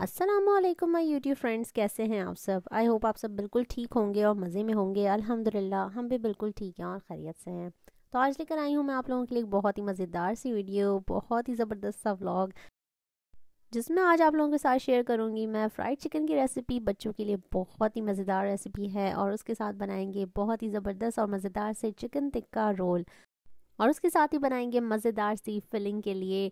अस्सलाम वालेकुम my YouTube friends कैसे हैं आप सब आई होप आप सब बिल्कुल ठीक होंगे और मज़े में होंगे अल्हम्दुलिल्लाह हम भी बिल्कुल ठीक हैं और खैरियत से हैं तो आज लेकर आई हूँ मैं आप लोगों के लिए बहुत ही मज़ेदार सी वीडियो बहुत ही ज़बरदस्त सा व्लॉग जिसमें आज आप लोगों के साथ शेयर करूँगी मैं फ्राइड चिकन की रेसिपी बच्चों के लिए बहुत ही मज़ेदार रेसिपी है और उसके साथ बनाएंगे बहुत ही ज़बरदस्त और मज़ेदार से चिकन टिक्का रोल और उसके साथ ही बनाएंगे मज़ेदार सी फिलिंग के लिए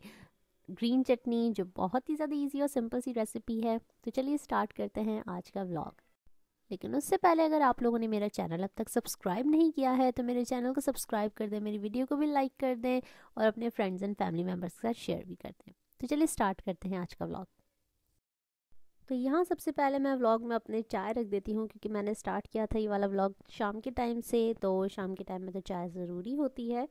ग्रीन चटनी जो बहुत ही ज़्यादा इजी और सिंपल सी रेसिपी है तो चलिए स्टार्ट करते हैं आज का व्लॉग लेकिन उससे पहले अगर आप लोगों ने मेरा चैनल अब तक सब्सक्राइब नहीं किया है तो मेरे चैनल को सब्सक्राइब कर दें मेरी वीडियो को भी लाइक कर दें और अपने फ्रेंड्स एंड फैमिली मेम्बर्स के साथ शेयर भी कर दें तो चलिए स्टार्ट करते हैं आज का व्लॉग तो यहाँ सबसे पहले मैं व्लॉग में अपने चाय रख देती हूँ क्योंकि मैंने स्टार्ट किया था ये वाला व्लॉग शाम के टाइम से तो शाम के टाइम में तो चाय ज़रूरी होती है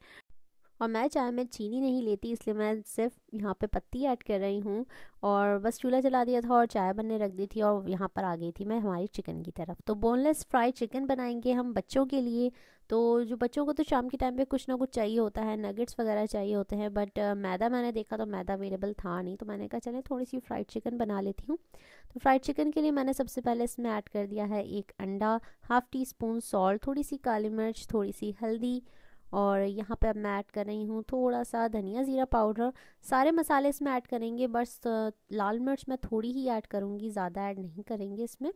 और मैं चाय में चीनी नहीं लेती इसलिए मैं सिर्फ यहाँ पे पत्ती ऐड कर रही हूँ और बस चूल्हा जला दिया था और चाय बनने रख दी थी और यहाँ पर आ गई थी मैं हमारी चिकन की तरफ तो बोनलेस फ्राई चिकन बनाएंगे हम बच्चों के लिए तो जो बच्चों को तो शाम के टाइम पे कुछ ना कुछ चाहिए होता है नगेट्स वगैरह चाहिए होते हैं बट मैदा मैंने देखा तो मैदा अवेलेबल था नहीं तो मैंने कहा चले थोड़ी सी फ्राइड चिकन बना लेती हूँ तो फ्राइड चिकन के लिए मैंने सबसे पहले इसमें ऐड कर दिया है एक अंडा हाफ़ टी स्पून सॉल्ट थोड़ी सी काली मिर्च थोड़ी सी हल्दी और यहाँ पे अब मैं ऐड कर रही हूँ थोड़ा सा धनिया ज़ीरा पाउडर सारे मसाले इसमें ऐड करेंगे बस लाल मिर्च मैं थोड़ी ही ऐड करूँगी ज़्यादा ऐड नहीं करेंगे इसमें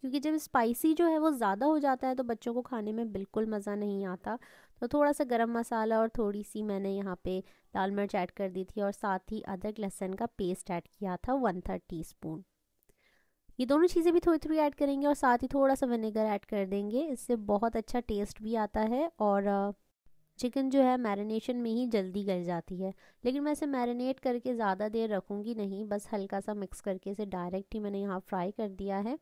क्योंकि जब स्पाइसी जो है वो ज़्यादा हो जाता है तो बच्चों को खाने में बिल्कुल मज़ा नहीं आता तो थोड़ा सा गरम मसाला और थोड़ी सी मैंने यहाँ पे लाल मिर्च ऐड कर दी थी और साथ ही अदरक लहसन का पेस्ट ऐड किया था वन थर्ड टी स्पून ये दोनों चीज़ें भी थोड़ी थोड़ी ऐड करेंगे और साथ ही थोड़ा सा विनेगर ऐड कर देंगे इससे बहुत अच्छा टेस्ट भी आता है और चिकन जो है मैरिनेशन में ही जल्दी गल जाती है लेकिन मैं इसे मैरिनेट करके ज़्यादा देर रखूँगी नहीं बस हल्का सा मिक्स करके इसे डायरेक्ट ही मैंने यहाँ फ्राई कर दिया है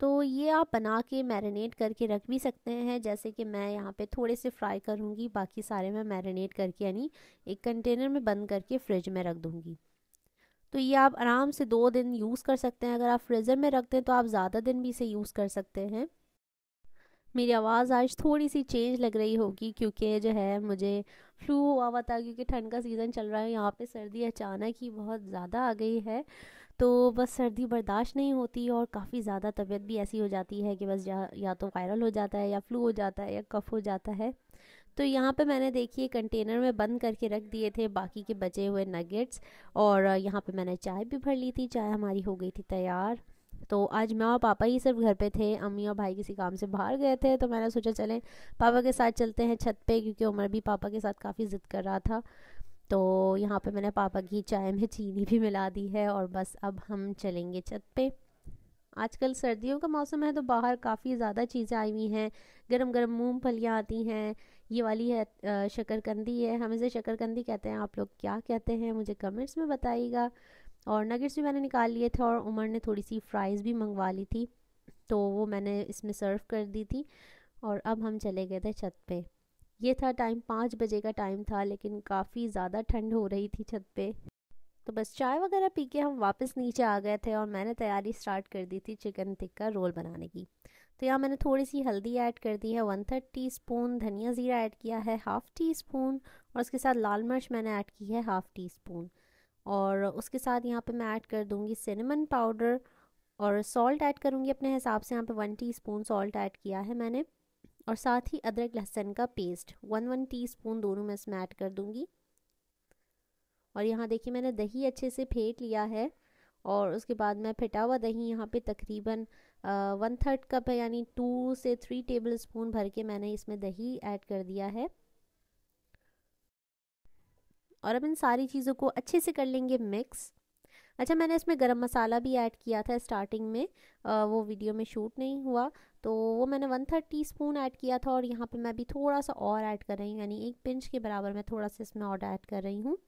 तो ये आप बना के मैरिनेट करके रख भी सकते हैं जैसे कि मैं यहाँ पे थोड़े से फ्राई करूँगी बाकी सारे मैं मैरिनेट करके यानी एक कंटेनर में बंद करके फ्रिज में रख दूँगी तो ये आप आराम से दो दिन यूज़ कर सकते हैं अगर आप फ्रीज़र में रखते हैं तो आप ज़्यादा दिन भी इसे यूज़ कर सकते हैं मेरी आवाज़ आज थोड़ी सी चेंज लग रही होगी क्योंकि जो है मुझे फ्लू हुआ हुआ था क्योंकि ठंड का सीज़न चल रहा है यहाँ पे सर्दी अचानक ही बहुत ज़्यादा आ गई है तो बस सर्दी बर्दाश्त नहीं होती और काफ़ी ज़्यादा तबीयत भी ऐसी हो जाती है कि बस या, या तो वायरल हो जाता है या फ्लू हो जाता है या कफ़ हो जाता है तो यहाँ पे मैंने देखिए कंटेनर में बंद करके रख दिए थे बाकी के बचे हुए नगेट्स और यहाँ पे मैंने चाय भी भर ली थी चाय हमारी हो गई थी तैयार तो आज मैं और पापा ही सिर्फ घर पे थे अम्मी और भाई किसी काम से बाहर गए थे तो मैंने सोचा चलें पापा के साथ चलते हैं छत पे क्योंकि उमर भी पापा के साथ काफ़ी ज़िद कर रहा था तो यहाँ पे मैंने पापा की चाय में चीनी भी मिला दी है और बस अब हम चलेंगे छत पे आजकल सर्दियों का मौसम है तो बाहर काफ़ी ज़्यादा चीज़ें आई हुई हैं गरम गरम मूंगफलियाँ आती हैं ये वाली है शकरकंदी है हम इसे शकरकंदी कहते हैं आप लोग क्या कहते हैं मुझे कमेंट्स में बताइएगा और नगेट्स भी मैंने निकाल लिए थे और उमर ने थोड़ी सी फ्राइज़ भी मंगवा ली थी तो वो मैंने इसमें सर्व कर दी थी और अब हम चले गए थे छत पे ये था टाइम पाँच बजे का टाइम था लेकिन काफ़ी ज़्यादा ठंड हो रही थी छत पे तो बस चाय वगैरह पी के हम वापस नीचे आ गए थे और मैंने तैयारी स्टार्ट कर दी थी चिकन टिक्का रोल बनाने की तो यहाँ मैंने थोड़ी सी हल्दी ऐड कर दी है वन थर्ड टी स्पून धनिया ज़ीरा ऐड किया है हाफ़ टी स्पून और उसके साथ लाल मिर्च मैंने ऐड की है हाफ़ टी स्पून और उसके साथ यहाँ पे मैं ऐड कर दूँगी सिनेमन पाउडर और सॉल्ट ऐड करूँगी अपने हिसाब से यहाँ पे one teaspoon salt add किया है मैंने और साथ ही अदरक लहसुन का paste one one teaspoon दोनों मैं इसमें ऐड कर दूँगी और यहाँ देखिए मैंने दही अच्छे से फेंट लिया है और उसके बाद मैं फिटा हुआ दही यहाँ पे तकरीबन वन थर्ड कप है यानी टू से थ्री टेबल स्पून भर के मैंने इसमें दही ऐड कर दिया है और अब इन सारी चीज़ों को अच्छे से कर लेंगे मिक्स अच्छा मैंने इसमें गरम मसाला भी ऐड किया था स्टार्टिंग में आ, वो वीडियो में शूट नहीं हुआ तो वो मैंने one third teaspoon add किया था और यहाँ पे मैं भी थोड़ा सा और ऐड कर रही हूँ यानी एक पिंच के बराबर मैं थोड़ा सा इसमें और ऐड कर रही हूँ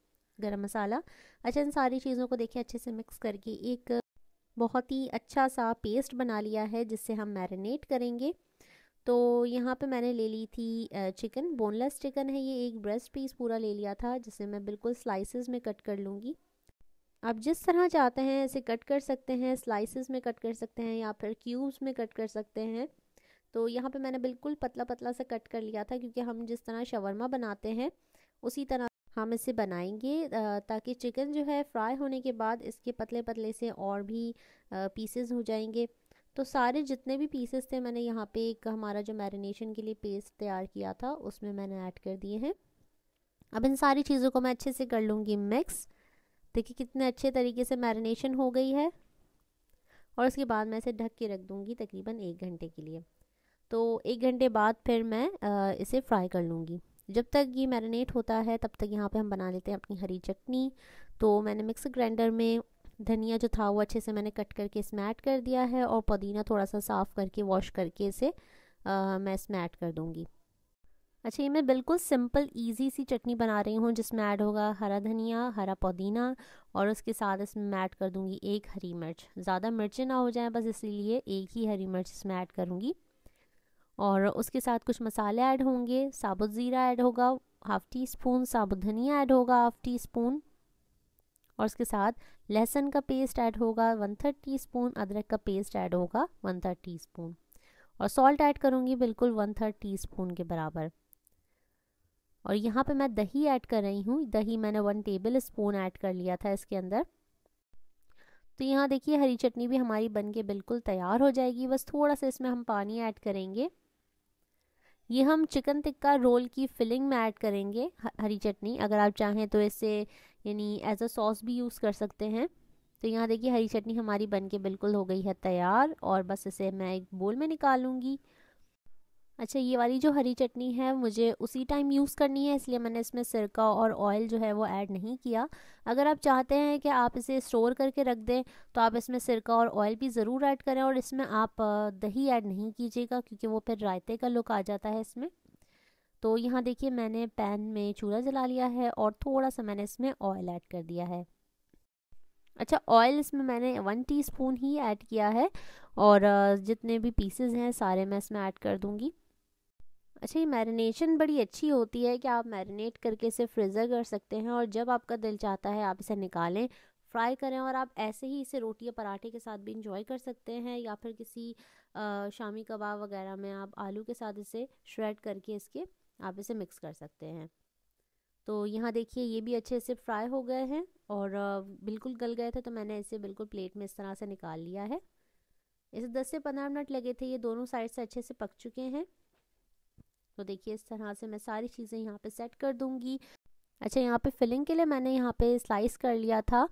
गरम मसाला अच्छा इन सारी चीज़ों को देखिए अच्छे से मिक्स करके एक बहुत ही अच्छा सा पेस्ट बना लिया है जिससे हम मैरिनेट करेंगे तो यहाँ पे मैंने ले ली थी चिकन बोनलेस चिकन है ये एक ब्रेस्ट पीस पूरा ले लिया था जिसे मैं बिल्कुल स्लाइसेस में कट कर लूँगी आप जिस तरह चाहते हैं इसे कट कर सकते हैं स्लाइसेस में कट कर सकते हैं या फिर क्यूब्स में कट कर सकते हैं तो यहाँ पे मैंने बिल्कुल पतला पतला सा कट कर लिया था क्योंकि हम जिस तरह शवरमा बनाते हैं उसी तरह हम इसे बनाएंगे ताकि चिकन जो है फ्राई होने के बाद इसके पतले पतले से और भी पीसेस हो जाएंगे तो सारे जितने भी पीसेस थे मैंने यहाँ पे एक हमारा जो मैरिनेशन के लिए पेस्ट तैयार किया था उसमें मैंने ऐड कर दिए हैं अब इन सारी चीज़ों को मैं अच्छे से कर लूँगी मिक्स देखिए कितने अच्छे तरीके से मैरिनेशन हो गई है और उसके बाद मैं इसे ढक के रख दूँगी तकरीबन एक घंटे के लिए तो एक घंटे बाद फिर मैं इसे फ्राई कर लूँगी जब तक ये मैरिनेट होता है तब तक यहाँ पे हम बना लेते हैं अपनी हरी चटनी तो मैंने मिक्सर ग्राइंडर में धनिया जो था वो अच्छे से मैंने कट करके इसमें ऐड कर दिया है और पुदीना थोड़ा सा साफ़ करके वॉश करके इसे आ, मैं इसमें ऐड कर दूँगी अच्छा ये मैं बिल्कुल सिंपल इजी सी चटनी बना रही हूँ जिसमें ऐड होगा हरा धनिया हरा पुदीना और उसके साथ इसमें मैं ऐड कर दूँगी एक हरी मिर्च ज़्यादा मिर्चें ना हो जाए बस इसीलिए एक ही हरी मिर्च इसमें ऐड करूँगी और उसके साथ कुछ मसाले ऐड होंगे साबुत ज़ीरा ऐड होगा हाफ़ टी स्पून साबुत धनिया ऐड होगा हाफ़ टी स्पून और उसके साथ लहसुन का पेस्ट ऐड होगा वन थर्ड टी स्पून अदरक का पेस्ट ऐड होगा वन थर्ड टी स्पून और सॉल्ट ऐड करूँगी बिल्कुल वन थर्ड टी स्पून के बराबर और यहाँ पे मैं दही ऐड कर रही हूँ दही मैंने वन टेबल स्पून ऐड कर लिया था इसके अंदर तो यहाँ देखिए हरी चटनी भी हमारी बन के बिल्कुल तैयार हो जाएगी बस थोड़ा सा इसमें हम पानी ऐड करेंगे ये हम चिकन टिक्का रोल की फिलिंग में ऐड करेंगे हरी चटनी अगर आप चाहें तो इसे यानी एज अ सॉस भी यूज़ कर सकते हैं तो यहाँ देखिए हरी चटनी हमारी बन के बिल्कुल हो गई है तैयार और बस इसे मैं एक बोल में निकालूंगी अच्छा ये वाली जो हरी चटनी है मुझे उसी टाइम यूज़ करनी है इसलिए मैंने इसमें सिरका और ऑयल जो है वो ऐड नहीं किया अगर आप चाहते हैं कि आप इसे स्टोर करके रख दें तो आप इसमें सिरका और ऑयल भी ज़रूर ऐड करें और इसमें आप दही ऐड नहीं कीजिएगा क्योंकि वो फिर रायते का लुक आ जाता है इसमें तो यहाँ देखिए मैंने पैन में चूल्हा जला लिया है और थोड़ा सा मैंने इसमें ऑयल ऐड कर दिया है अच्छा ऑयल इसमें मैंने वन टीस्पून ही ऐड किया है और जितने भी पीसेस हैं सारे मैं इसमें ऐड कर दूँगी अच्छा ये मैरिनेशन बड़ी अच्छी होती है कि आप मैरिनेट करके इसे फ्रीज़र कर सकते हैं और जब आपका दिल चाहता है आप इसे निकालें फ्राई करें और आप ऐसे ही इसे रोटी या पराठे के साथ भी इंजॉय कर सकते हैं या फिर किसी आ, शामी कबाब वगैरह में आप आलू के साथ इसे श्रेड करके इसके आप इसे मिक्स कर सकते हैं तो यहाँ देखिए ये भी अच्छे से फ्राई हो गए हैं और बिल्कुल गल गए थे तो मैंने इसे बिल्कुल प्लेट में इस तरह से निकाल लिया है इसे 10 से 15 मिनट लगे थे ये दोनों साइड से अच्छे से पक चुके हैं तो देखिए इस तरह से मैं सारी चीज़ें यहाँ पे सेट कर दूँगी अच्छा यहाँ पे फिलिंग के लिए मैंने यहाँ पे स्लाइस कर लिया था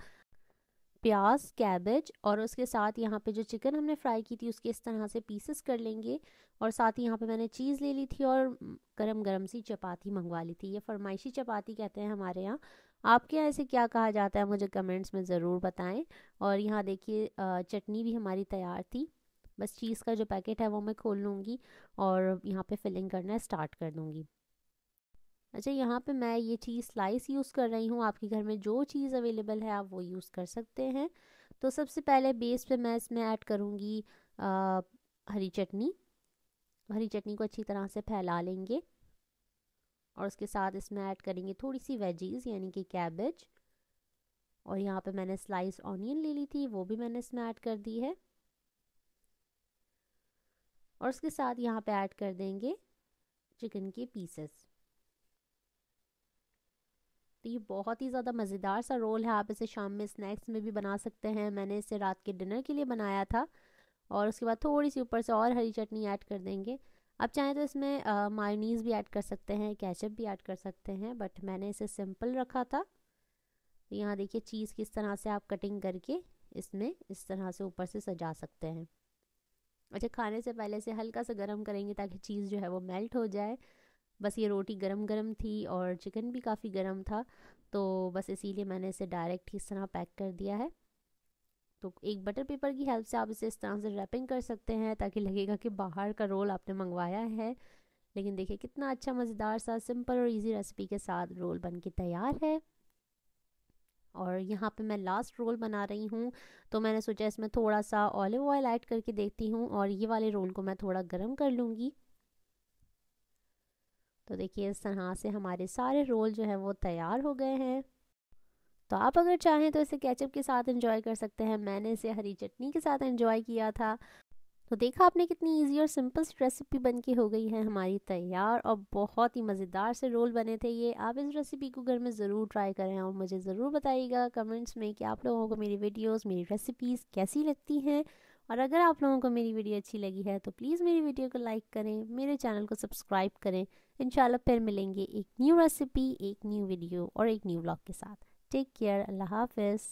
प्याज कैबेज और उसके साथ यहाँ पे जो चिकन हमने फ्राई की थी उसके इस तरह से पीसेस कर लेंगे और साथ ही यहाँ पे मैंने चीज़ ले ली थी और गरम गरम सी चपाती मंगवा ली थी ये फरमाइशी चपाती कहते हैं हमारे यहाँ आपके यहाँ इसे क्या कहा जाता है मुझे कमेंट्स में ज़रूर बताएं और यहाँ देखिए चटनी भी हमारी तैयार थी बस चीज़ का जो पैकेट है वो मैं खोल लूँगी और यहाँ पे फिलिंग करना स्टार्ट कर दूँगी अच्छा यहाँ पे मैं ये चीज़ स्लाइस यूज़ कर रही हूँ आपके घर में जो चीज़ अवेलेबल है आप वो यूज़ कर सकते हैं तो सबसे पहले बेस पे मैं इसमें ऐड करूँगी हरी चटनी हरी चटनी को अच्छी तरह से फैला लेंगे और उसके साथ इसमें ऐड करेंगे थोड़ी सी वेजीज़ यानी कि कैबेज और यहाँ पे मैंने स्लाइस ऑनियन ले ली थी वो भी मैंने इसमें ऐड कर दी है और उसके साथ यहाँ पे ऐड कर देंगे चिकन के पीसेस तो ये बहुत ही ज़्यादा मज़ेदार सा रोल है आप इसे शाम में स्नैक्स में भी बना सकते हैं मैंने इसे रात के डिनर के लिए बनाया था और उसके बाद थोड़ी सी ऊपर से और हरी चटनी ऐड कर देंगे आप चाहें तो इसमें मायोनीज भी ऐड कर सकते हैं कैचअप भी ऐड कर सकते हैं बट मैंने इसे सिंपल रखा था तो यहाँ देखिए चीज़ किस तरह से आप कटिंग करके इसमें इस तरह से ऊपर से सजा सकते हैं अच्छा खाने से पहले से हल्का सा गर्म करेंगे ताकि चीज़ जो है वो मेल्ट हो जाए बस ये रोटी गरम गरम थी और चिकन भी काफ़ी गरम था तो बस इसीलिए मैंने इसे डायरेक्ट इस तरह पैक कर दिया है तो एक बटर पेपर की हेल्प से आप इसे इस तरह से रैपिंग कर सकते हैं ताकि लगेगा कि बाहर का रोल आपने मंगवाया है लेकिन देखिए कितना अच्छा मज़ेदार सा सिंपल और इजी रेसिपी के साथ रोल बन के तैयार है और यहाँ पे मैं लास्ट रोल बना रही हूँ तो मैंने सोचा इसमें थोड़ा सा ऑलिव ऑयल ऐड करके देखती हूँ और ये वाले रोल को मैं थोड़ा गर्म कर लूँगी तो देखिए इस तरह से हमारे सारे रोल जो है वो तैयार हो गए हैं तो आप अगर चाहें तो इसे केचप के साथ इंजॉय कर सकते हैं मैंने इसे हरी चटनी के साथ एंजॉय किया था तो देखा आपने कितनी इजी और सिंपल रेसिपी बन के हो गई है हमारी तैयार और बहुत ही मज़ेदार से रोल बने थे ये आप इस रेसिपी को घर में ज़रूर ट्राई करें और मुझे ज़रूर बताइएगा कमेंट्स में कि आप लोगों को मेरी वीडियोस मेरी रेसिपीज़ कैसी लगती हैं और अगर आप लोगों को मेरी वीडियो अच्छी लगी है तो प्लीज़ मेरी वीडियो को लाइक करें मेरे चैनल को सब्सक्राइब करें इन फिर मिलेंगे एक न्यू रेसिपी एक न्यू वीडियो और एक न्यू ब्लॉग के साथ टेक केयर अल्लाह हाफिज़